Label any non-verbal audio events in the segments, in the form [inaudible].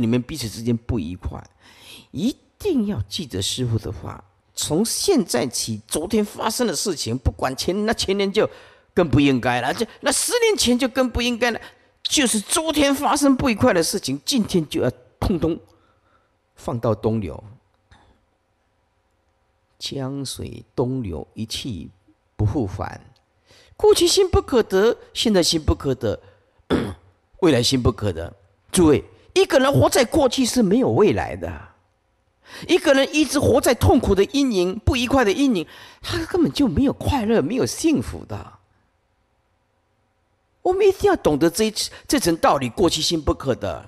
你们彼此之间不愉快，一定要记得师傅的话。从现在起，昨天发生的事情，不管前那前年就更不应该了，就那十年前就更不应该了。就是昨天发生不愉快的事情，今天就要通通放到东流。江水东流，一去不复返。过去心不可得，现在心不可得，[coughs] 未来心不可得。诸位。一个人活在过去是没有未来的，一个人一直活在痛苦的阴影、不愉快的阴影，他根本就没有快乐、没有幸福的。我们一定要懂得这这层道理，过去心不可得。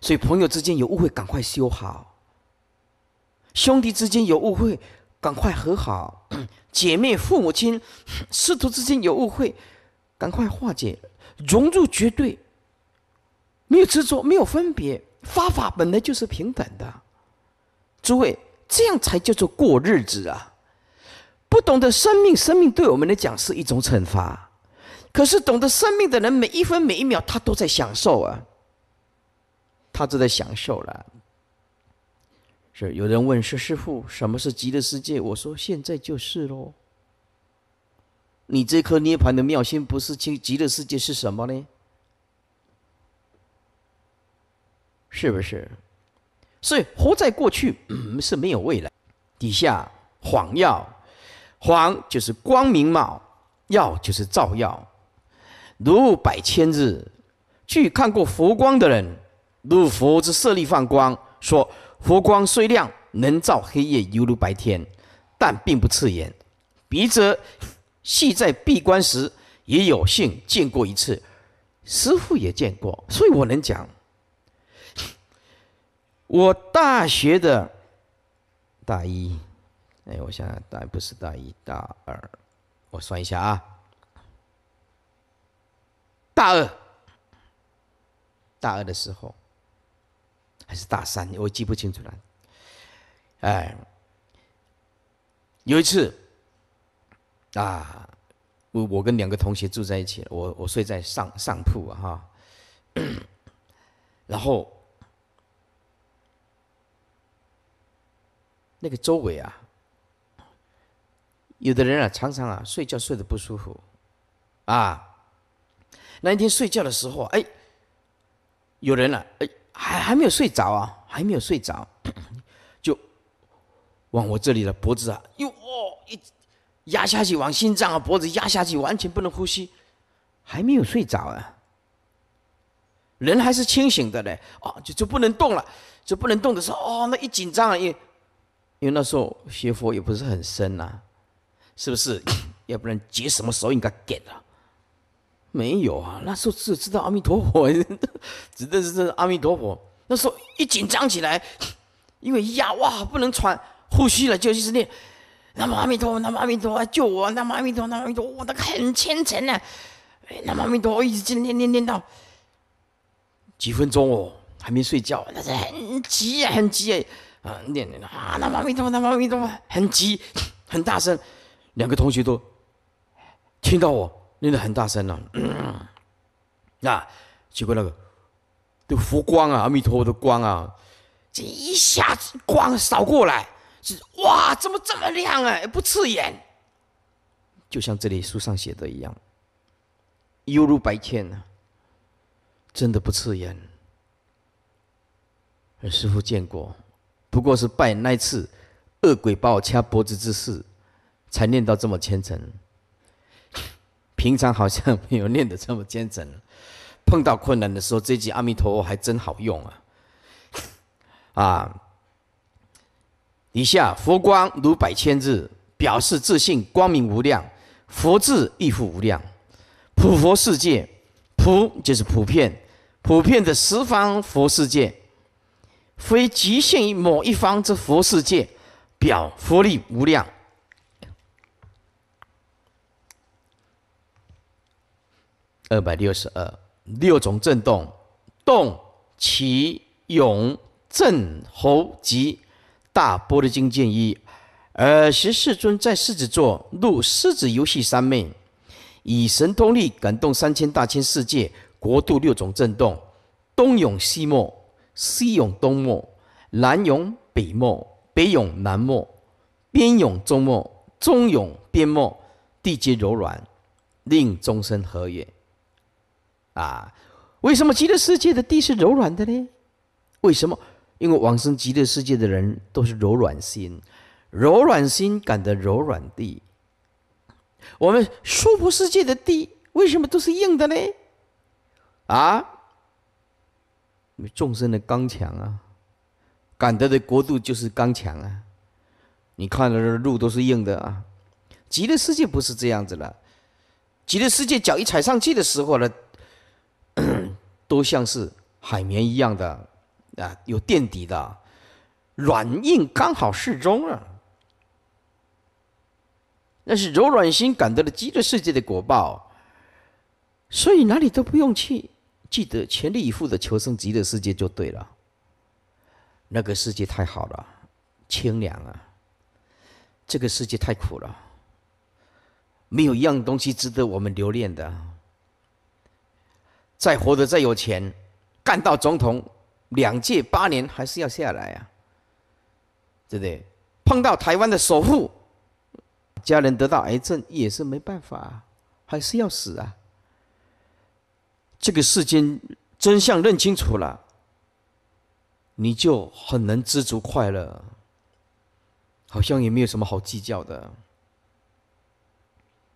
所以，朋友之间有误会，赶快修好；兄弟之间有误会，赶快和好；[clears throat] 姐妹、父母亲、师徒之间有误会，赶快化解，融入绝对。没有执着，没有分别，法法本来就是平等的。诸位，这样才叫做过日子啊！不懂得生命，生命对我们来讲是一种惩罚；可是懂得生命的人，每一分每一秒，他都在享受啊。他正在享受了。是有人问说：“师傅，什么是极乐世界？”我说：“现在就是喽。你这颗涅盘的妙心，不是去极乐世界是什么呢？”是不是？所以活在过去嗯、是没有未来。底下“黄耀”，黄就是光明貌，耀就是照耀。如百千日，去看过佛光的人，如佛之舍利放光，说佛光虽亮，能照黑夜犹如白天，但并不刺眼。笔者系在闭关时也有幸见过一次，师父也见过，所以我能讲。我大学的大一，哎，我想想，大不是大一，大二，我算一下啊，大二，大二的时候，还是大三，我记不清楚了。哎，有一次，啊，我我跟两个同学住在一起，我我睡在上上铺哈，[coughs] 然后。那个周围啊，有的人啊，常常啊，睡觉睡得不舒服，啊，那一天睡觉的时候，哎，有人啊，哎，还还没有睡着啊，还没有睡着，[coughs] 就往我这里的脖子啊，又哦一压下去，往心脏啊，脖子压下去，完全不能呼吸，还没有睡着啊，人还是清醒的嘞，哦，就就不能动了，就不能动的时候，哦，那一紧张啊，一。因为那时候学佛也不是很深呐，是不是？[coughs] 要不然结什么时候应该给的？没有啊，那时候只知道阿弥陀佛，[laughs] 只认识阿弥陀佛。那时候一紧张起来，因为呀哇不能喘呼吸了，就一直念：那阿弥陀，那阿弥陀佛，救我，那阿弥陀，那阿弥陀，我的很虔诚呢。那阿弥陀一直念念念念到几分钟哦，还没睡觉，那是很急很急。啊，念啊，那阿弥陀佛，那阿弥陀佛，很急，很大声，两个同学都听到我念的很大声了。那 [clears throat] 结果那个，的佛光啊，阿弥陀佛的光啊，这一下子光扫过来，是哇，怎么这么亮啊？不刺眼，就像这里书上写的一样，犹如白天呢，真的不刺眼。而师傅见过。不过是拜那次恶鬼把我掐脖子之事，才念到这么虔诚。平常好像没有念得这么虔诚，碰到困难的时候，这句阿弥陀佛还真好用啊！啊，以下佛光如百千日，表示自信光明无量，佛智亦复无量，普佛世界，普就是普遍，普遍的十方佛世界。非局限于某一方之佛世界，表佛力无量。二百六十二六种震动，动起涌震吼及大波的经见一，而十世尊在狮子座入狮子游戏三昧，以神通力感动三千大千世界，国度六种震动，东涌西没。西涌东没，南涌北没，北涌南没，边涌中没，中涌边没，地皆柔软，令众生和悦。啊，为什么极乐世界的地是柔软的呢？为什么？因为往生极乐世界的人都是柔软心，柔软心感的柔软地。我们娑婆世界的地为什么都是硬的呢？啊？众生的刚强啊，感德的国度就是刚强啊！你看到的路都是硬的啊。极乐世界不是这样子了，极乐世界脚一踩上去的时候呢，都像是海绵一样的啊，有垫底的，软硬刚好适中啊。那是柔软心感得的极乐世界的果报，所以哪里都不用去。记得全力以赴的求生，极乐世界就对了。那个世界太好了，清凉啊！这个世界太苦了，没有一样东西值得我们留恋的。再活得再有钱，干到总统两届八年，还是要下来啊？对不对？碰到台湾的首富，家人得到癌症也是没办法，啊，还是要死啊？这个世间真相认清楚了，你就很能知足快乐，好像也没有什么好计较的。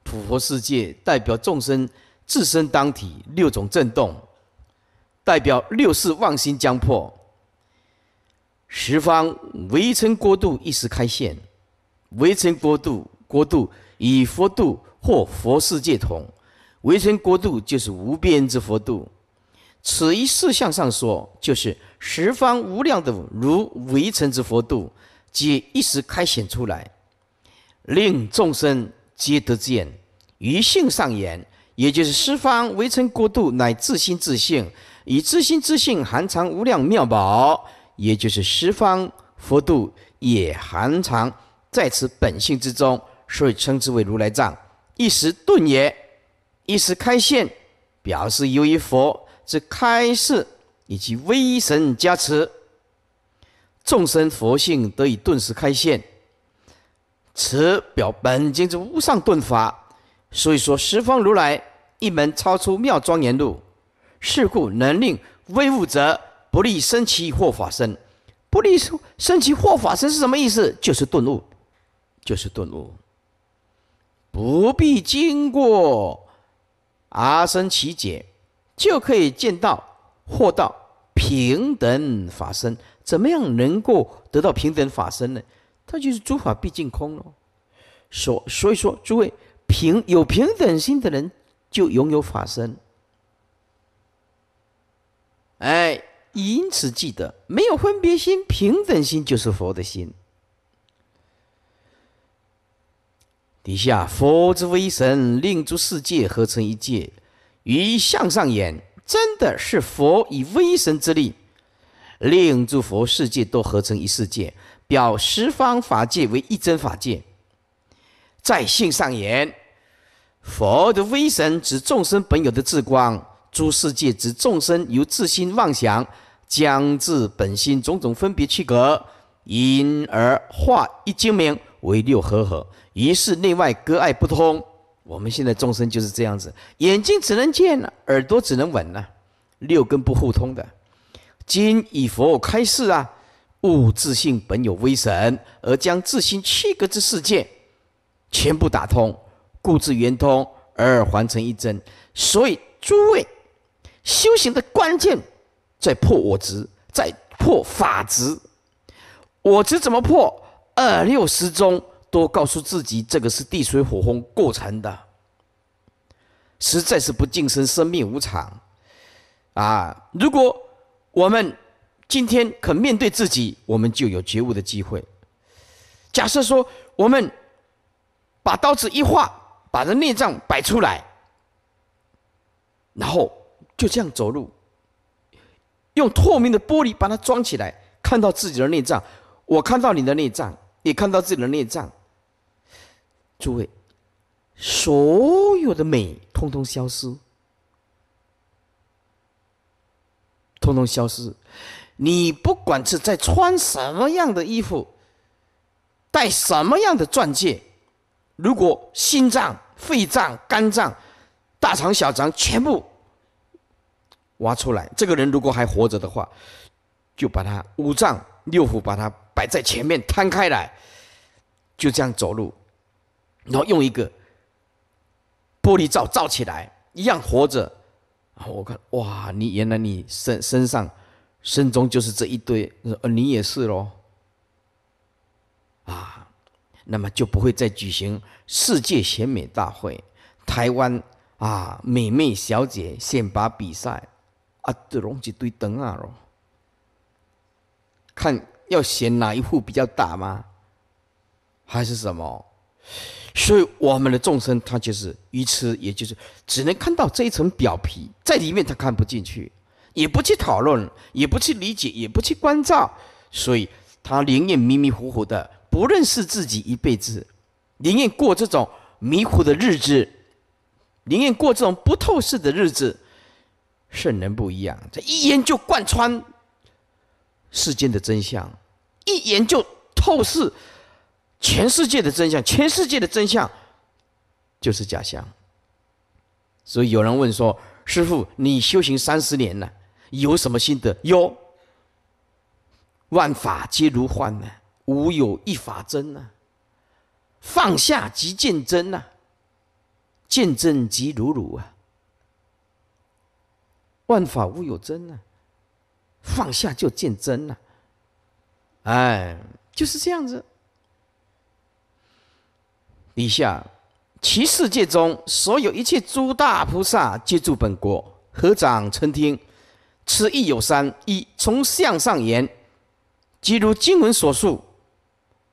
普佛世界代表众生自身当体六种震动，代表六世妄心将破。十方围尘国度一时开现，围尘国度国度以佛度或佛世界同。围城国度就是无边之佛度，此一事相上说，就是十方无量度，如围城之佛度，皆一时开显出来，令众生皆得见。于性上言，也就是十方围城国度，乃自心自性，以自心自性含藏无量妙宝，也就是十方佛度也含藏在此本性之中，所以称之为如来藏，一时顿也。一时开现，表示由于佛之开示以及威神加持，众生佛性得以顿时开现。此表本经之无上顿法，所以说十方如来一门超出妙庄严路，是故能令微物者不利生其或法身，不利生其或法身是什么意思？就是顿悟，就是顿悟，不必经过。阿生其解，就可以见到或到平等法身。怎么样能够得到平等法身呢？它就是诸法毕竟空喽。所所以说，诸位平有平等心的人，就拥有法身。哎，因此记得，没有分别心，平等心就是佛的心。以下佛之威神，令诸世界合成一界；于向上言，真的是佛以威神之力，令诸佛世界都合成一世界，表十方法界为一真法界。在性上言，佛的威神指众生本有的智光，诸世界指众生由自心妄想，将自本心种种分别去隔，因而化一精明为六合合。于是内外隔碍不通，我们现在众生就是这样子，眼睛只能见了，耳朵只能闻了，六根不互通的。今以佛开示啊，悟自性本有微神，而将自性七格之世界，全部打通，故自圆通而还成一真。所以诸位修行的关键，在破我执，在破法执。我执怎么破？二六十中。多告诉自己，这个是地水火风构成的，实在是不净身，生命无常。啊，如果我们今天肯面对自己，我们就有觉悟的机会。假设说我们把刀子一划，把这内脏摆出来，然后就这样走路，用透明的玻璃把它装起来，看到自己的内脏，我看到你的内脏，也看到自己的内脏。诸位，所有的美通通消失，通通消失。你不管是在穿什么样的衣服，戴什么样的钻戒，如果心脏、肺脏、肝脏、大肠、小肠全部挖出来，这个人如果还活着的话，就把他五脏六腑把它摆在前面摊开来，就这样走路。然后用一个玻璃罩罩起来，一样活着。我看，哇，你原来你身身上身中就是这一堆，呃，你也是咯。啊，那么就不会再举行世界选美大会、台湾啊，美妹小姐选拔比赛啊，这拢一堆灯啊咯。看要选哪一户比较大吗？还是什么？所以我们的众生，他就是愚痴，也就是只能看到这一层表皮，在里面他看不进去，也不去讨论，也不去理解，也不去关照，所以他宁愿迷迷糊糊的不认识自己一辈子，宁愿过这种迷糊的日子，宁愿过这种不透视的日子。圣人不一样，这一眼就贯穿世间的真相，一眼就透视。全世界的真相，全世界的真相就是假象。所以有人问说：“师傅，你修行三十年了，有什么心得？”有，万法皆如幻呢，无有一法真呢。放下即见真呢，见真即如如啊。万法无有真呢，放下就见真呢。哎，就是这样子。以下七世界中所有一切诸大菩萨皆住本国。合掌称听，此亦有三：一从相上言，即如经文所述，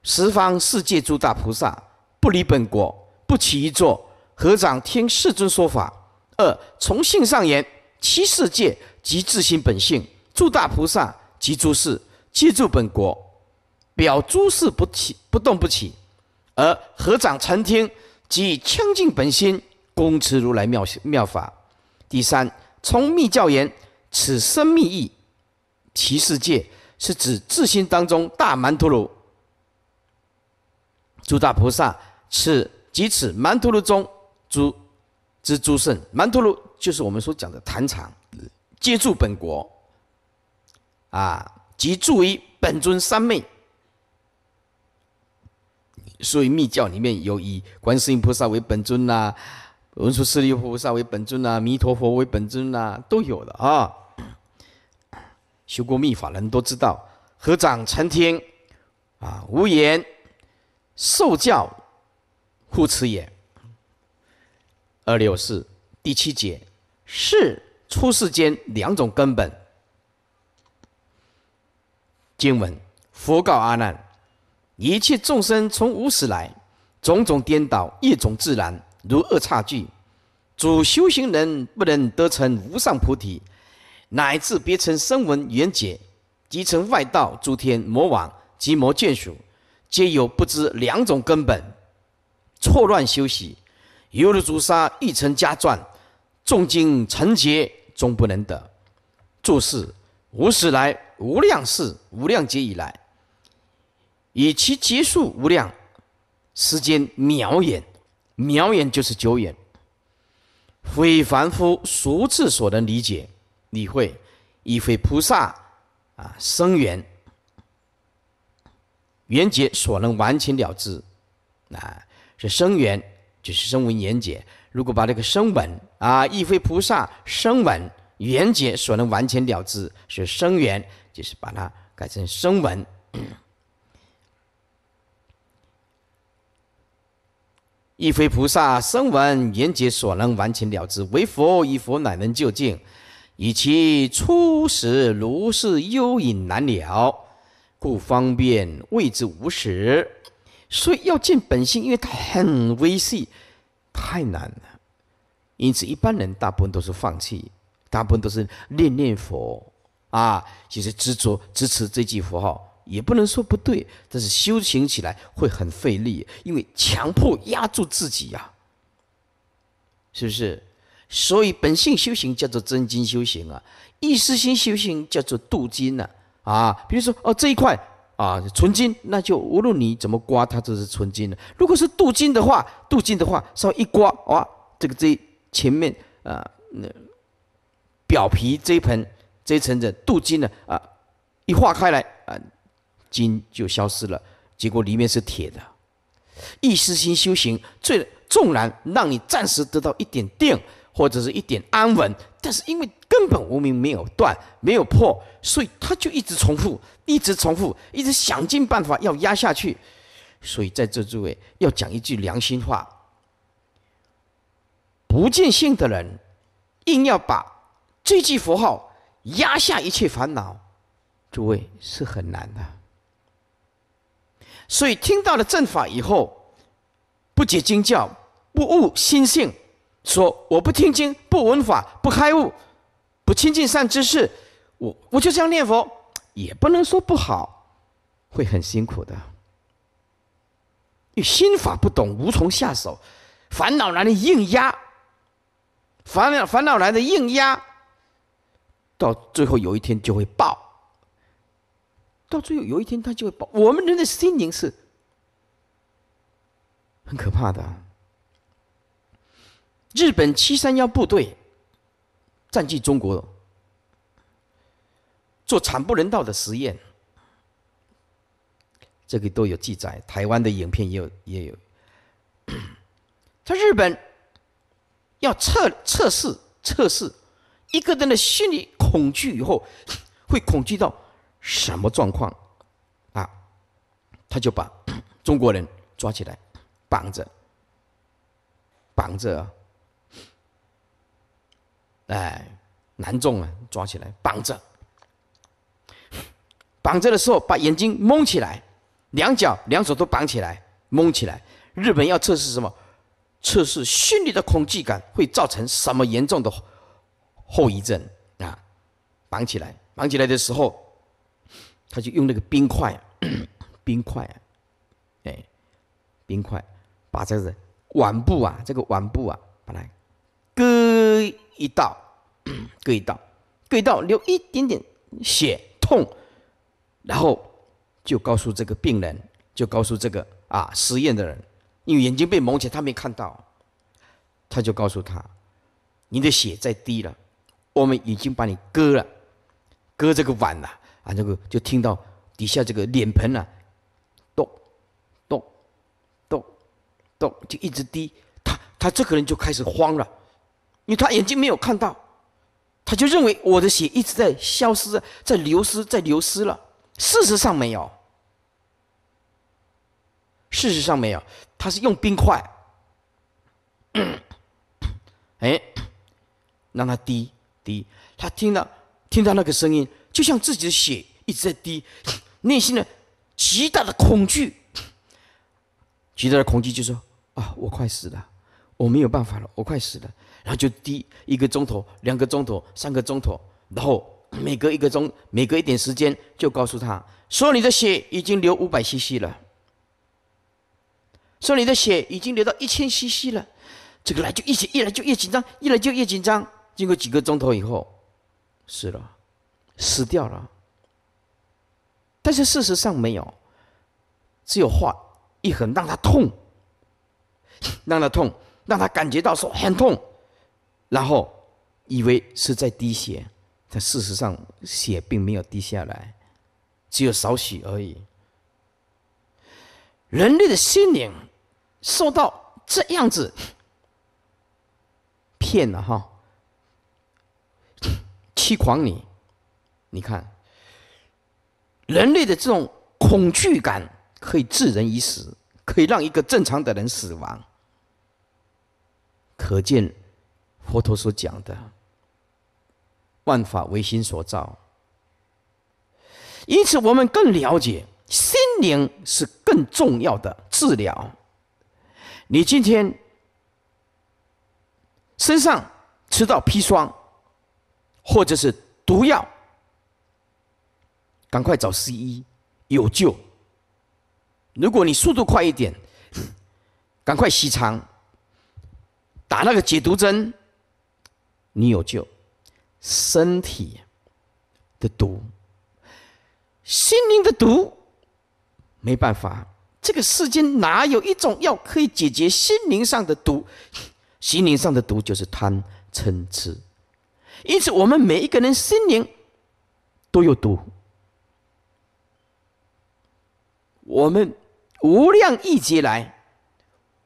十方世界诸大菩萨不离本国，不起一座，合掌听世尊说法。二从性上言，其世界即自性本性，诸大菩萨及诸事皆住本国，表诸事不起，不动不起。而合掌成听，即清净本心，供持如来妙妙法。第三，从密教言，此生密意，其世界是指自心当中大曼陀罗，诸大菩萨，此即此曼陀罗中诸之诸圣曼陀罗，就是我们所讲的坛场，皆住本国，啊，即住于本尊三昧。所以密教里面有以观世音菩萨为本尊呐，文殊师利菩萨为本尊呐，弥陀佛为本尊呐，都有的啊。修过密法人都知道，合掌成天啊，无言受教，护持也。二六四第七节是出世间两种根本经文，佛告阿难。一切众生从无始来，种种颠倒，一种自然，如恶差聚，主修行人不能得成无上菩提，乃至别成声闻缘觉，即成外道诸天魔王及魔眷属，皆有不知两种根本，错乱修习，犹如朱沙一成加转，重经成劫终不能得。注释：无始来，无量世无量劫以来。以其劫数无量，时间渺远，渺远就是久远，非凡夫俗智所能理解、理会，亦非菩萨啊生缘缘结所能完全了之。啊，是生缘就是生闻缘解。如果把这个生闻啊，亦非菩萨生闻缘解所能完全了之，是生缘就是把它改成生文。亦非菩萨声闻缘觉所能完全了之，为佛以佛乃能究竟，以其初始如是幽隐难了，故方便谓之无始。所以要见本性，因为它很微细，太难了。因此，一般人大部分都是放弃，大部分都是念念佛啊，其实执着、支持这句佛号。也不能说不对，但是修行起来会很费力，因为强迫压住自己呀，是不是？所以本性修行叫做真金修行啊，意识心修行叫做镀金呢啊。比如说哦这一块啊纯金，那就无论你怎么刮，它都是纯金的。如果是镀金的话，镀金的话稍微一刮哇，这个这前面啊那表皮这一盆这一层的镀金的啊，一化开来。金就消失了，结果里面是铁的。一失心修行，最纵然让你暂时得到一点定，或者是一点安稳，但是因为根本无名没有断，没有破，所以他就一直重复，一直重复，一直想尽办法要压下去。所以在这诸位要讲一句良心话，不见性的人，硬要把这句佛号压下一切烦恼，诸位是很难的。所以听到了正法以后，不解经教，不悟心性，说我不听经，不闻法，不开悟，不亲近善知识，我我就这样念佛，也不能说不好，会很辛苦的。你心法不懂，无从下手，烦恼来的硬压，烦恼烦恼来的硬压，到最后有一天就会爆。到最后有一天，他就会把我们人的心灵是，很可怕的。日本七三幺部队占据中国，做惨不人道的实验，这个都有记载，台湾的影片也有也有。他 [clears throat] 日本要测测试测试一个人的心理恐惧以后，会恐惧到。什么状况啊？他就把 [coughs] 中国人抓起来，绑着，绑着，哎，难众啊，抓起来，绑着，绑着的时候，把眼睛蒙起来，两脚、两手都绑起来，蒙起来。日本要测试什么？测试心理的恐惧感会造成什么严重的后遗症啊？绑起来，绑起来的时候。他就用那个冰块，[clears throat] 冰块，哎，冰块，把这个碗布啊，这个碗布啊，把它割一道，[clears throat] 割一道，割一道，留一点点血痛，然后就告诉这个病人，就告诉这个啊实验的人，因为眼睛被蒙起来，他没看到，他就告诉他，你的血再低了，我们已经把你割了，割这个碗了。啊，这个就听到底下这个脸盆啊，咚，咚，咚，咚，就一直滴。他他这个人就开始慌了，因为他眼睛没有看到，他就认为我的血一直在消失，在流失，在流失了。事实上没有，事实上没有，他是用冰块，[coughs] 哎，让他滴滴。他听到听到那个声音。就像自己的血一直在滴，内心的极大的恐惧，极大的恐惧就说：“啊，我快死了，我没有办法了，我快死了。”然后就滴一个钟头、两个钟头、三个钟头，然后每隔一个钟、每隔一点时间就告诉他：“说你的血已经流五百 CC 了，说你的血已经流到一千 CC 了。”这个来就一来就越紧张，一来就越紧张。经过几个钟头以后，死了。死掉了，但是事实上没有，只有画一横让他痛，[laughs] 让他痛，让他感觉到说很痛，然后以为是在滴血，但事实上血并没有滴下来，只有少许而已。人类的心灵受到这样子 [laughs] 骗了哈，气 [coughs] 狂你。你看，人类的这种恐惧感可以致人于死，可以让一个正常的人死亡。可见，佛陀所讲的“万法唯心所造”，因此我们更了解心灵是更重要的治疗。你今天身上吃到砒霜，或者是毒药。赶快找西医，有救。如果你速度快一点，[sniffs] 赶快吸肠，打那个解毒针，你有救。身体的毒，心灵的毒，没办法。这个世间哪有一种药可以解决心灵上的毒？[sniffs] 心灵上的毒就是贪嗔痴，因此我们每一个人心灵都有毒。我们无量亿劫来，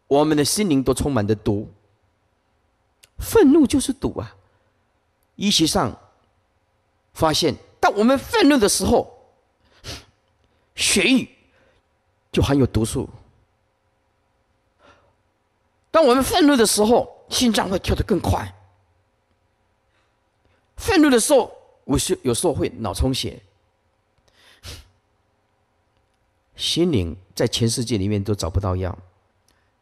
我们的心灵都充满着毒。愤怒就是毒啊！医学上发现，当我们愤怒的时候，血液就含有毒素。当我们愤怒的时候，心脏会跳得更快。愤怒的时候，我是有时候会脑充血。心灵在全世界里面都找不到药，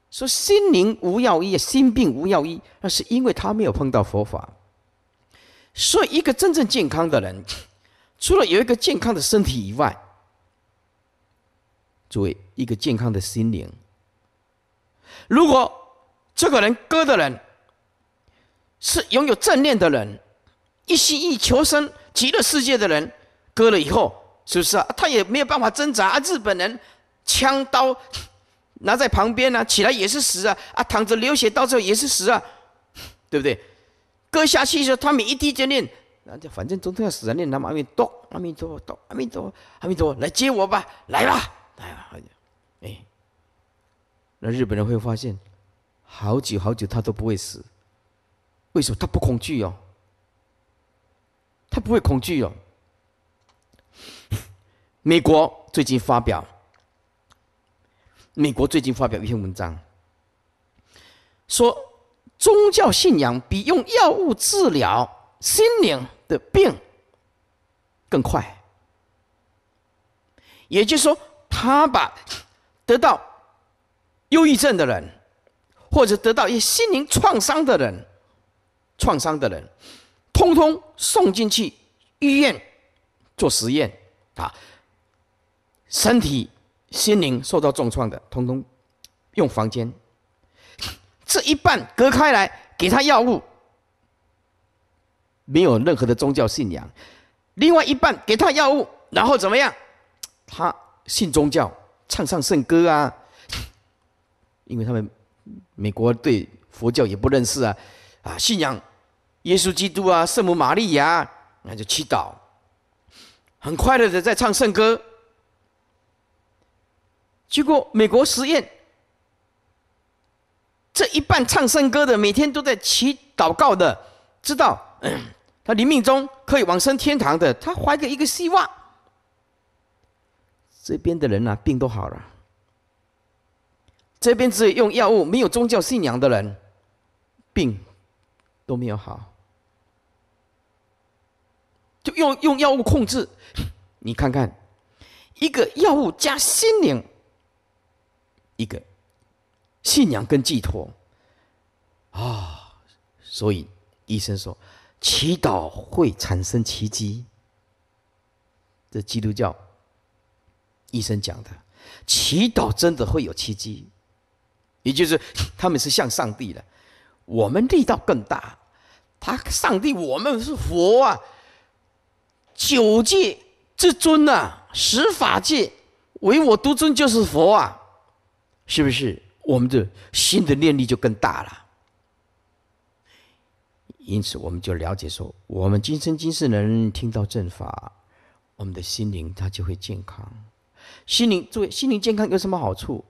说心灵无药医心病无药医，那是因为他没有碰到佛法。所以，一个真正健康的人，除了有一个健康的身体以外，作为一个健康的心灵。如果这个人割的人是拥有正念的人，一心一求生极乐世界的人，割了以后。是不是啊？他也没有办法挣扎啊！日本人枪刀拿在旁边呢，起来也是死啊，啊，躺着流血，到时候也是死啊，对不对？割下去的时候，他们一滴不念，反正总统要死，念阿弥阿弥陀，阿弥陀，阿弥陀，阿弥陀，来接我吧，来吧，来吧，哎，那日本人会发现，好久好久他都不会死，为什么？他不恐惧哦，他不会恐惧哦。美国最近发表，美国最近发表一篇文章，说宗教信仰比用药物治疗心灵的病更快。也就是说，他把得到忧郁症的人，或者得到一心灵创伤的人，创伤的人，通通送进去医院做实验啊。身体、心灵受到重创的，通通用房间这一半隔开来，给他药物，没有任何的宗教信仰；另外一半给他药物，然后怎么样？他信宗教，唱唱圣歌啊。[laughs] 因为他们美国对佛教也不认识啊，啊，信仰耶稣基督啊，圣母玛利亚，那就祈祷，很快乐的在唱圣歌。去过美国实验这一半唱圣歌的，每天都在祈祷告的，知道 [clears throat] 他灵命中可以往生天堂的，他怀着一个希望。这边的人啊，病都好了。这边只有用药物，没有宗教信仰的人，病都没有好。就用用药物控制，[clears throat] 你看看，一个药物加心灵。一个信仰跟寄托啊，所以医生说，祈祷会产生奇迹。这基督教医生讲的，祈祷真的会有奇迹，也就是他们是向上帝的，我们力道更大。他上帝，我们是佛啊，九界至尊呐，十法界唯我独尊就是佛啊。是不是我们的新的念力就更大了？因此，我们就了解说，我们今生今世能听到正法，我们的心灵它就会健康。心灵作为心灵健康有什么好处？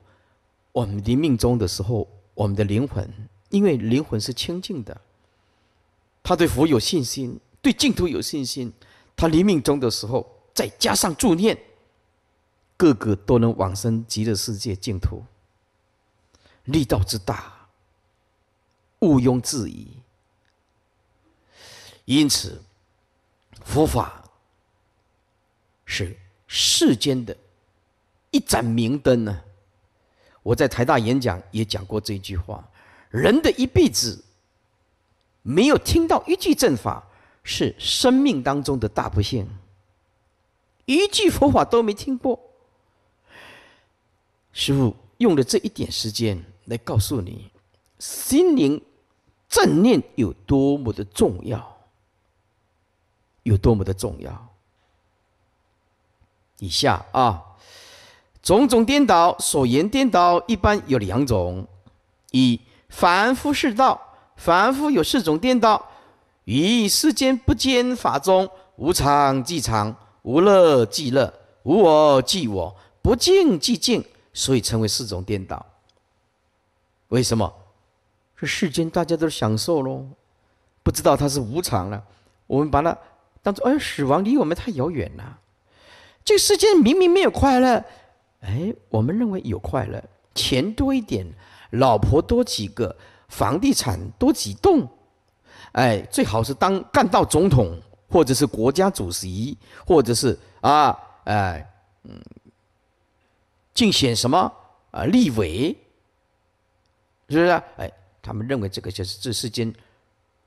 我们的命中的时候，我们的灵魂，因为灵魂是清净的，他对佛有信心，对净土有信心，他离命中的时候，再加上助念，个个都能往生极乐世界净土。力道之大，毋庸置疑。因此，佛法是世间的一盏明灯呢。我在台大演讲也讲过这句话：人的一辈子没有听到一句正法，是生命当中的大不幸。一句佛法都没听过，师傅用了这一点时间。来告诉你，心灵正念有多么的重要，有多么的重要。以下啊，种种颠倒，所言颠倒，一般有两种：一凡夫世道，凡夫有四种颠倒，于世间不间法中，无常即常，无乐即乐，无我即我，不净即净，所以称为四种颠倒。为什么？这世间大家都享受喽，不知道它是无常了。我们把它当作，哎，死亡离我们太遥远了。这个世间明明没有快乐，哎，我们认为有快乐，钱多一点，老婆多几个，房地产多几栋，哎，最好是当干到总统，或者是国家主席，或者是啊，哎，嗯，竞选什么啊，立委。是不是？哎，他们认为这个就是这世间，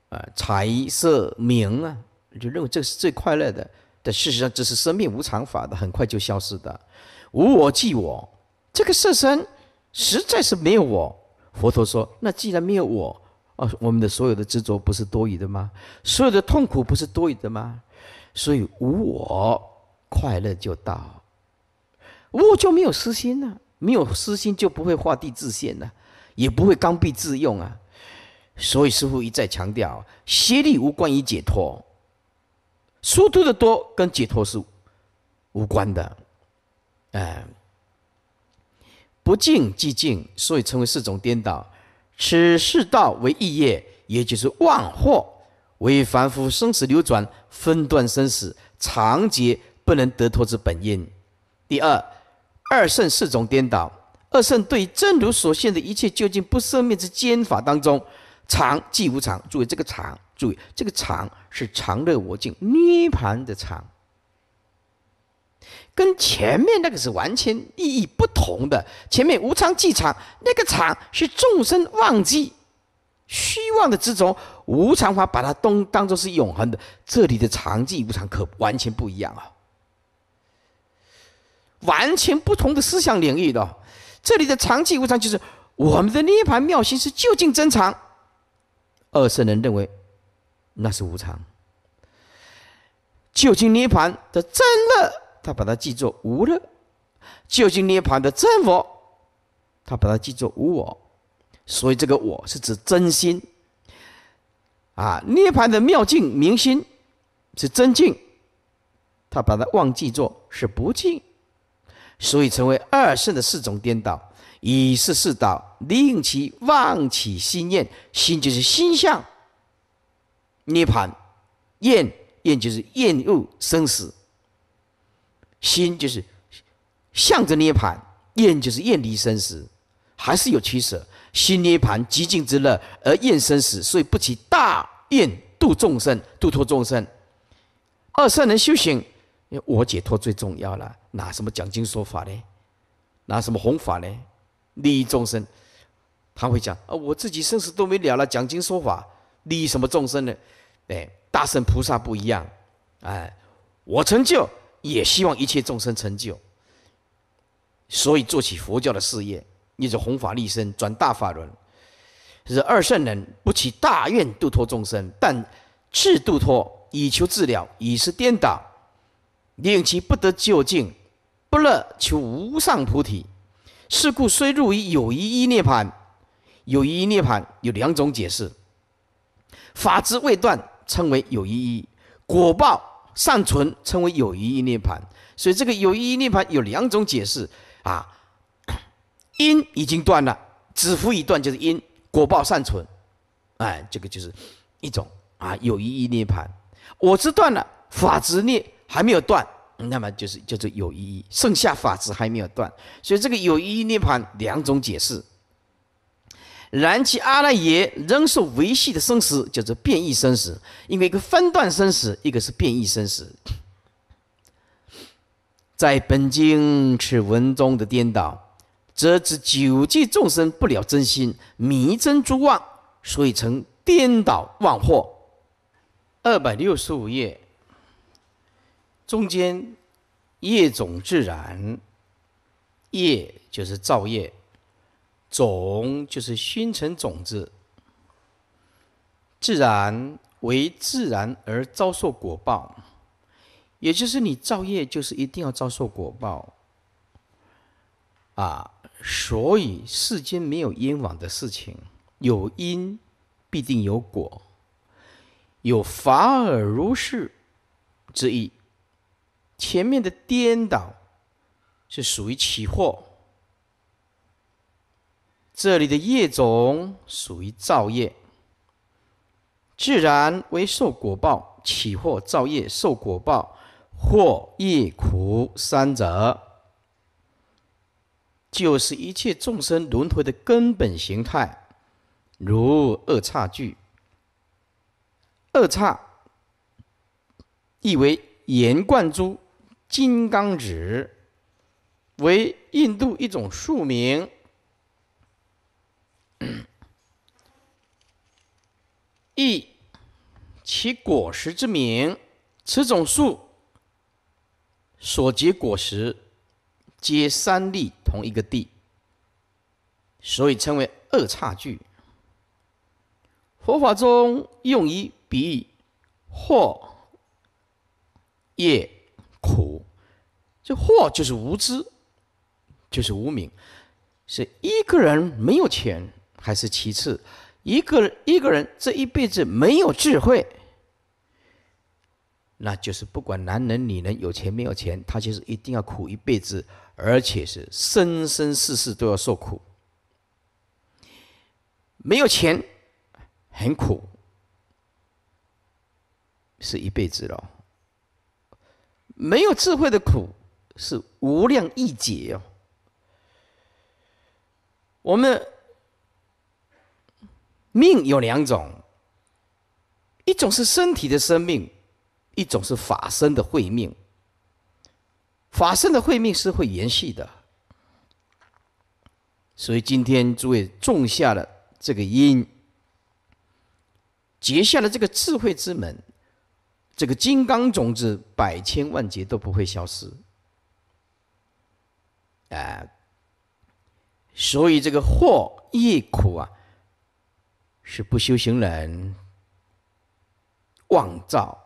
啊，财色名啊，就认为这是最快乐的。但事实上，这是生命无常法的，很快就消失的。无我即我，这个色身实在是没有我。佛陀说：“那既然没有我，啊，我们的所有的执着不是多余的吗？所有的痛苦不是多余的吗？所以无我，快乐就到。无就没有私心了，没有私心就不会画地自限了。”也不会刚愎自用啊，所以师傅一再强调，邪力无关于解脱，殊途的多跟解脱是无关的，哎，不净即净，所以称为四种颠倒，此世道为异业，也就是万祸，为凡夫生死流转，分断生死，长劫不能得脱之本因。第二，二圣四种颠倒。二圣对，真如所现的一切究竟不生灭之坚法当中，常即无常。注意这个常，注意这个常是常乐我净涅盘的常，跟前面那个是完全意义不同的。前面无常即常那个常是众生忘记。虚妄的之中，无常法，把它当当做是永恒的。这里的常即无常可完全不一样啊，完全不同的思想领域的。这里的常寂无常，就是我们的涅盘妙心是究竟真常。二圣人认为那是无常。究竟涅盘的真乐，他把它记作无乐；究竟涅盘的真我，他把它记作无我。所以这个我是指真心啊。涅盘的妙境明心是真境，他把它忘记作是不净。所以成为二圣的四种颠倒，以是四倒，令其妄起心念，心就是心相，涅盘，厌厌就是厌恶生死，心就是向着涅盘，厌就是厌离生死，还是有取舍，心涅盘极尽之乐，而厌生死，所以不起大愿度众生，度脱众生。二圣人修行。我解脱最重要了，拿什么讲经说法呢？拿什么弘法呢？利益众生，他会讲啊，我自己生死都没了了，讲经说法利益什么众生呢？哎，大圣菩萨不一样，哎，我成就也希望一切众生成就，所以做起佛教的事业，一直弘法利身，转大法轮。是二圣人不起大愿度脱众生，但去度脱以求治疗，已是颠倒。令其不得究竟，不乐求无上菩提。是故虽入于有余一涅槃，有余一涅槃有两种解释：法之未断，称为有余一；果报尚存，称为有余一涅槃。所以这个有余一涅槃有两种解释啊。[coughs] 因已经断了，止复已断，就是因果报尚存，哎，这个就是一种啊，有余一涅槃。我知断了，法执灭。还没有断，那么就是叫做有意义，剩下法质还没有断，所以这个有意义涅槃两种解释。然其阿赖耶仍受维系的生死，叫做变异生死，因为一个分段生死，一个是变异生死。在本经此文中的颠倒，则指九界众生不了真心，迷真诸妄，所以成颠倒妄惑。二百六十五页。中间业种自然，业就是造业，种就是熏成种子，自然为自然而遭受果报，也就是你造业就是一定要遭受果报啊。所以世间没有因往的事情，有因必定有果，有法尔如是之意。前面的颠倒是属于起惑，这里的业种属于造业，自然为受果报，起惑造业受果报，或业苦三者就是一切众生轮回的根本形态，如二叉句，二叉意为言贯诸。金刚指为印度一种树名，[clears throat] 亦其果实之名。此种树所结果实，皆三粒同一个地，所以称为二叉聚。佛法中用以比喻或也。苦，这祸就是无知，就是无明。是一个人没有钱，还是其次；一个一个人这一辈子没有智慧，那就是不管男人女人有钱没有钱，他就是一定要苦一辈子，而且是生生世世都要受苦。没有钱很苦，是一辈子了。没有智慧的苦是无量易解哦。我们命有两种，一种是身体的生命，一种是法身的慧命。法身的慧命是会延续的，所以今天诸位种下了这个因，结下了这个智慧之门。这个金刚种子百千万劫都不会消失，啊，所以这个祸业苦啊，是不修行人妄造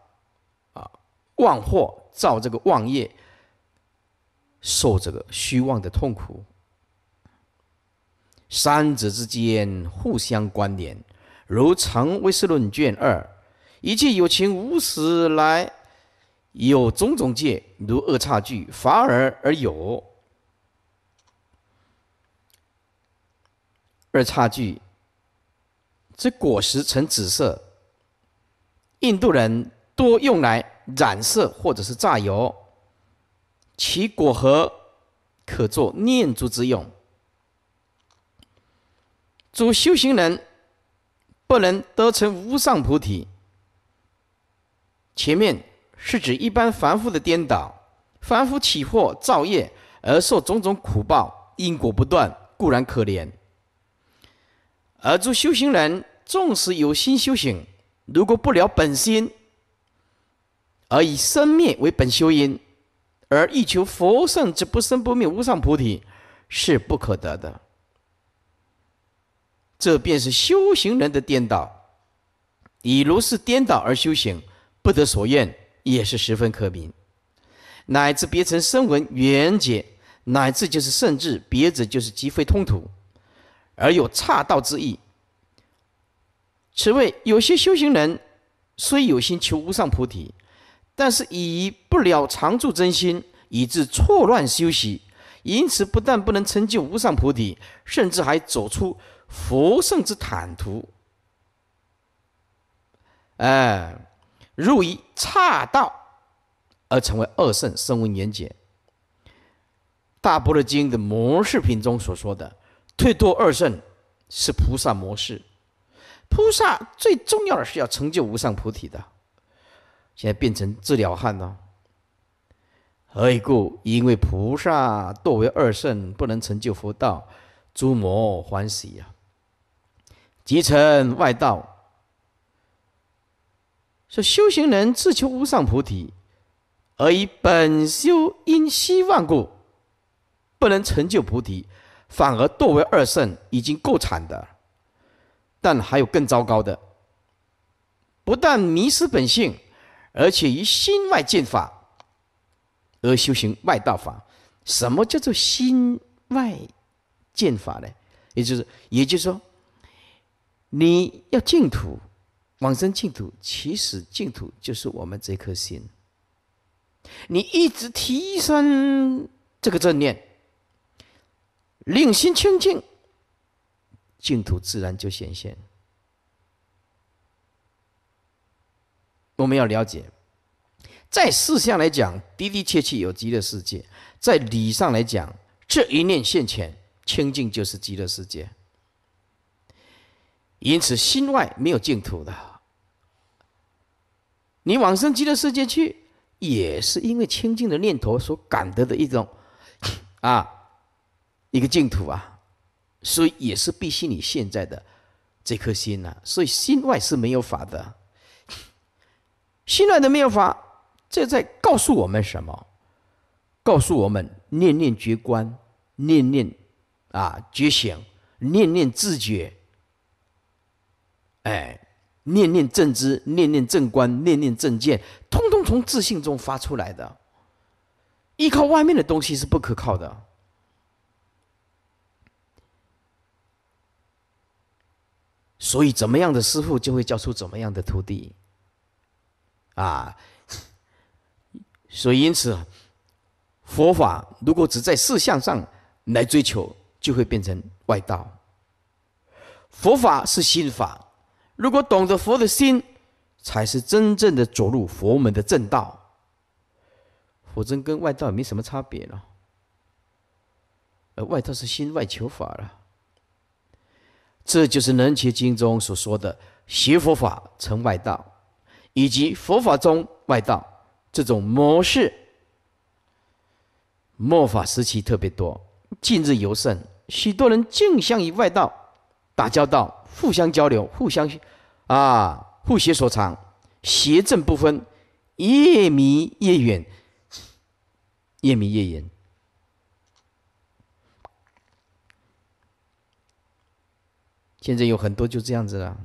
啊，妄或造这个妄业，受这个虚妄的痛苦。三者之间互相关联，《如成唯识论》卷二。一切有情无始来，有种种界，如二叉具，法尔而有二叉具。这果实呈紫色，印度人多用来染色或者是榨油，其果核可作念珠之用。诸修行人不能得成无上菩提。前面是指一般凡夫的颠倒，凡夫起惑造业而受种种苦报，因果不断，固然可怜。而诸修行人，纵使有心修行，如果不了本心，而以生灭为本修因，而欲求佛圣之不生不灭无上菩提，是不可得的。这便是修行人的颠倒，以如是颠倒而修行。不得所愿也是十分可悯，乃至别成声闻缘解，乃至就是甚至别者就是即非通途，而有岔道之意。此谓有些修行人虽有心求无上菩提，但是以不了常住真心，以致错乱修习，因此不但不能成就无上菩提，甚至还走出佛圣之坦途。哎。入于岔道，而成为二圣，声闻缘觉。大般若经》的模式品中所说的“退堕二圣”，是菩萨模式。菩萨最重要的是要成就无上菩提的，现在变成治疗汉了。何以故？因为菩萨堕为二圣，不能成就佛道，诸魔欢喜呀，即成外道。说修行人自求无上菩提，而以本修因希望故，不能成就菩提，反而堕为二圣，已经够惨的。但还有更糟糕的，不但迷失本性，而且以心外见法而修行外道法。什么叫做心外见法呢？也就是，也就是说，你要净土。往生净土，其实净土就是我们这颗心。你一直提升这个正念，令心清净，净土自然就显现。我们要了解，在事相来讲，的的确确有极乐世界；在理上来讲，这一念现前清净就是极乐世界。因此，心外没有净土的。你往生极乐世界去，也是因为清净的念头所感得的一种，啊，一个净土啊。所以也是必须你现在的这颗心呐。所以心外是没有法的，心外的没有法。这在告诉我们什么？告诉我们，念念觉观，念念啊觉醒，念念自觉。哎，念念正知，念念正观，念念正见，通通从自信中发出来的。依靠外面的东西是不可靠的，所以怎么样的师傅就会教出怎么样的徒弟。啊，所以因此，佛法如果只在事相上来追求，就会变成外道。佛法是心法。如果懂得佛的心，才是真正的走入佛门的正道，否则跟外道没什么差别了。而外道是心外求法了，这就是《南伽经》中所说的“邪佛法成外道”，以及佛法中外道这种模式。末法时期特别多，近日尤甚，许多人竞相与外道打交道。互相交流，互相啊，互学所长，邪正不分，越迷越远，越迷越远。现在有很多就这样子了，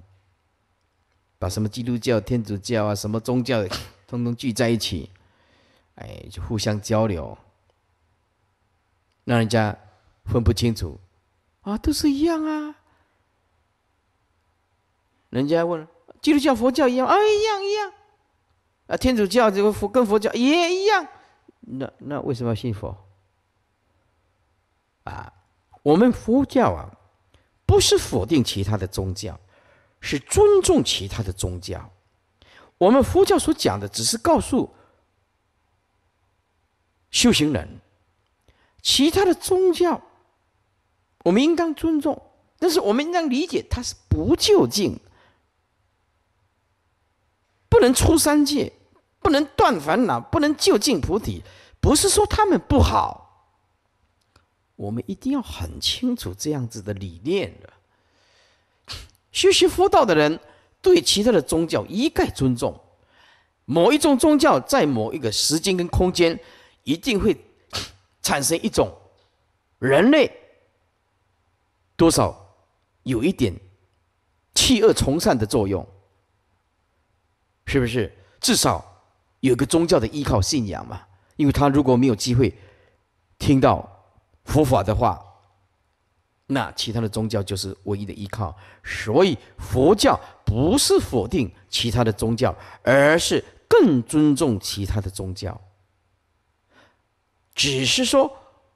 把什么基督教、天主教啊，什么宗教，通通聚在一起，哎，就互相交流，让人家分不清楚，啊，都是一样啊。人家问基督教、佛教一样，哎，一样一样，啊，天主教这个佛跟佛教也一样。那那为什么要信佛？啊，我们佛教啊，不是否定其他的宗教，是尊重其他的宗教。我们佛教所讲的，只是告诉修行人，其他的宗教我们应当尊重，但是我们应当理解，它是不究竟。不能出三界，不能断烦恼，不能就近菩提，不是说他们不好。我们一定要很清楚这样子的理念了。学习佛道的人，对其他的宗教一概尊重。某一种宗教在某一个时间跟空间，一定会产生一种人类多少有一点弃恶从善的作用。是不是至少有个宗教的依靠信仰嘛？因为他如果没有机会听到佛法的话，那其他的宗教就是唯一的依靠。所以佛教不是否定其他的宗教，而是更尊重其他的宗教。只是说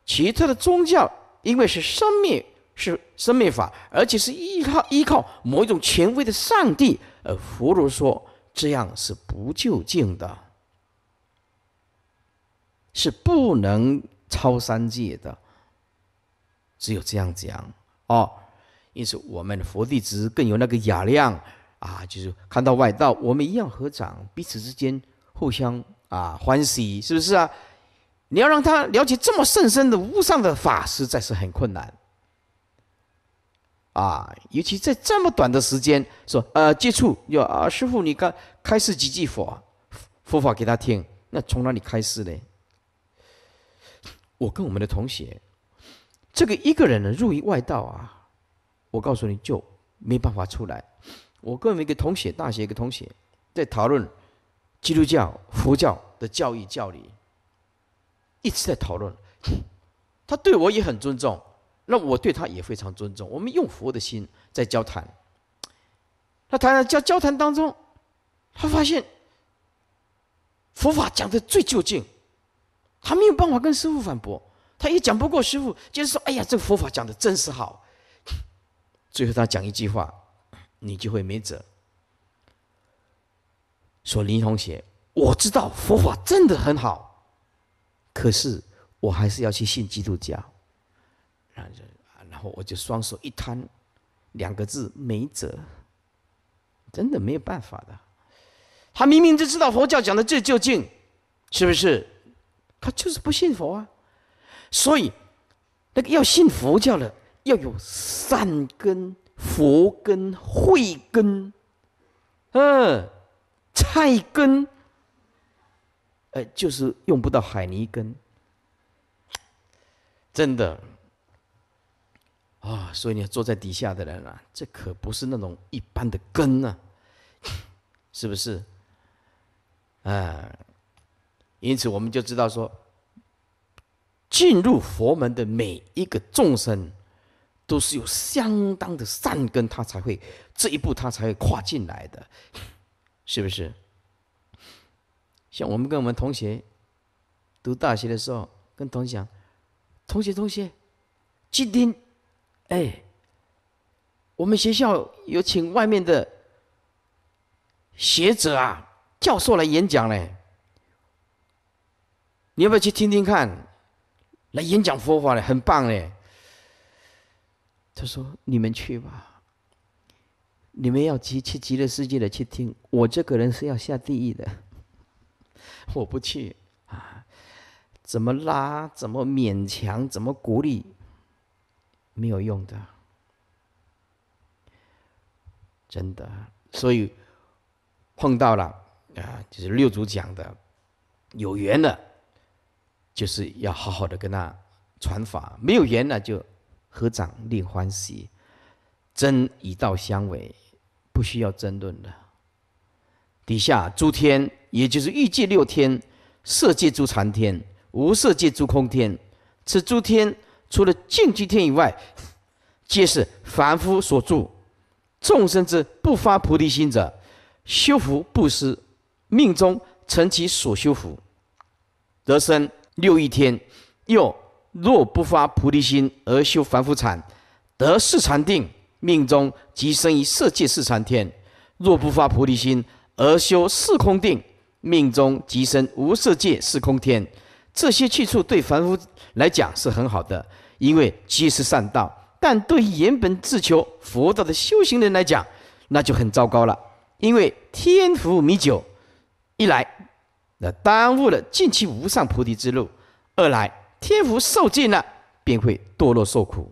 其他的宗教，因为是生命是生命法，而且是依靠依靠某一种权威的上帝，呃，不如说。这样是不究竟的，是不能超三界的。只有这样讲哦，因此我们的佛弟子更有那个雅量啊，就是看到外道，我们一样合掌，彼此之间互相啊欢喜，是不是啊？你要让他了解这么甚深的无上的法，实在是很困难。啊，尤其在这么短的时间，说呃接触，要啊师傅，你开开示几句佛佛法给他听，那从哪里开始呢？我跟我们的同学，这个一个人呢入于外道啊，我告诉你就没办法出来。我跟我们一个同学，大学一个同学，在讨论基督教、佛教的教育教理，一直在讨论，他对我也很尊重。那我对他也非常尊重，我们用佛的心在交谈。他谈交交谈当中，他发现佛法讲的最究竟，他没有办法跟师傅反驳，他也讲不过师傅，就是说：“哎呀，这个佛法讲的真是好。”最后他讲一句话，你就会没辙。说林同学，我知道佛法真的很好，可是我还是要去信基督教。然后就，然后我就双手一摊，两个字没辙，真的没有办法的。他明明就知道佛教讲的这究竟，是不是？他就是不信佛啊。所以，那个要信佛教的，要有善根、佛根、慧根，嗯，菜根，呃，就是用不到海泥根，真的。啊，所以你坐在底下的人啊，这可不是那种一般的根呢，[laughs] 是不是？啊，因此我们就知道说，进入佛门的每一个众生，都是有相当的善根，他才会这一步，他才会跨进来的，[laughs] 是不是？像我们跟我们同学读大学的时候，跟同学，同学，同学，今天。哎，我们学校有请外面的学者啊、教授来演讲嘞。你要不要去听听看？来演讲佛法嘞，很棒嘞。他说：“你们去吧，你们要极、积极乐世界的去听。我这个人是要下地狱的，[laughs] 我不去啊！怎么拉？怎么勉强？怎么鼓励？”没有用的，真的。所以碰到了啊，就是六祖讲的，有缘的，就是要好好的跟他传法；没有缘呢，就合掌令欢喜。真以道相为，不需要争论的。底下诸天，也就是欲界六天、色界诸禅天、无色界诸空天，此诸天。除了净居天以外，皆是凡夫所住。众生之不发菩提心者，修福布施，命中成其所修福，得生六亿天。又若不发菩提心而修凡夫禅，得四禅定，命中即生于色界四禅天。若不发菩提心而修四空定，命中即生无色界四空天。这些去处对凡夫来讲是很好的。因为皆是上道，但对于原本自求佛道的修行人来讲，那就很糟糕了。因为天福米酒，一来那耽误了近期无上菩提之路，二来天福受尽了，便会堕落受苦。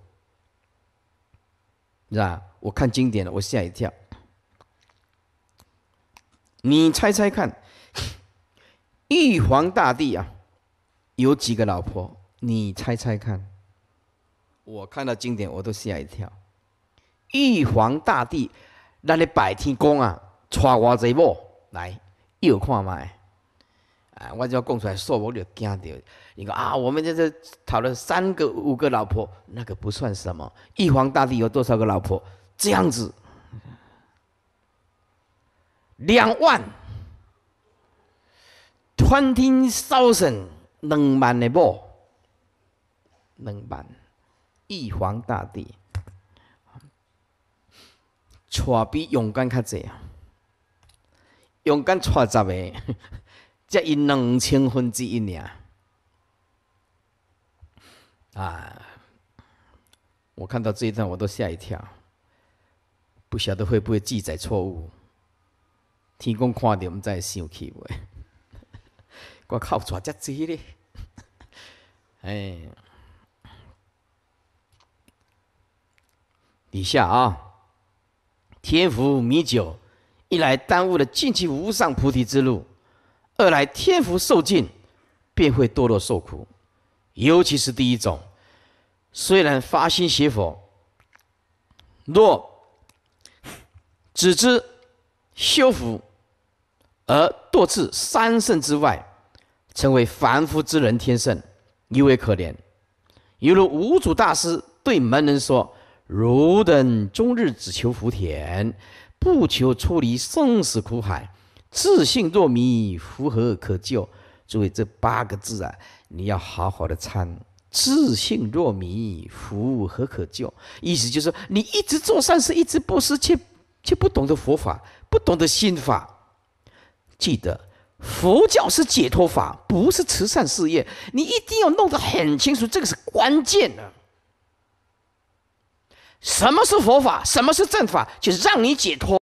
是吧？我看经典了，我吓一跳。你猜猜看，玉皇大帝啊，有几个老婆？你猜猜看。我看到经典，我都吓一跳。玉皇大帝，那里白天宫啊，娶我这某来又看卖啊！我就要供出来，说我就惊到。你看啊，我们在这讨了三个、五个老婆，那个不算什么。玉皇大帝有多少个老婆？这样子，两万，s 天 n 神，两万的不？两万。玉皇大帝，娶比勇敢卡济啊，勇敢娶十个，[laughs] 才因两千分之一尔啊！我看到这一段，我都吓一跳，不晓得会不会记载错误。天公看点，我们再想起未？[laughs] 我靠，娶这子咧！[laughs] 哎。底下啊，天福米酒，一来耽误了进期无上菩提之路，二来天福受尽，便会堕落受苦。尤其是第一种，虽然发心学佛，若只知修福，而堕至三圣之外，成为凡夫之人，天圣尤为可怜。犹如五祖大师对门人说。汝等终日只求福田，不求出离生死苦海。自信若迷，福何可救？诸位，这八个字啊，你要好好的参。自信若迷，福何可救？意思就是，你一直做善事，一直布施，却却不懂得佛法，不懂得心法。记得，佛教是解脱法，不是慈善事业。你一定要弄得很清楚，这个是关键的。什么是佛法？什么是正法？就让你解脱。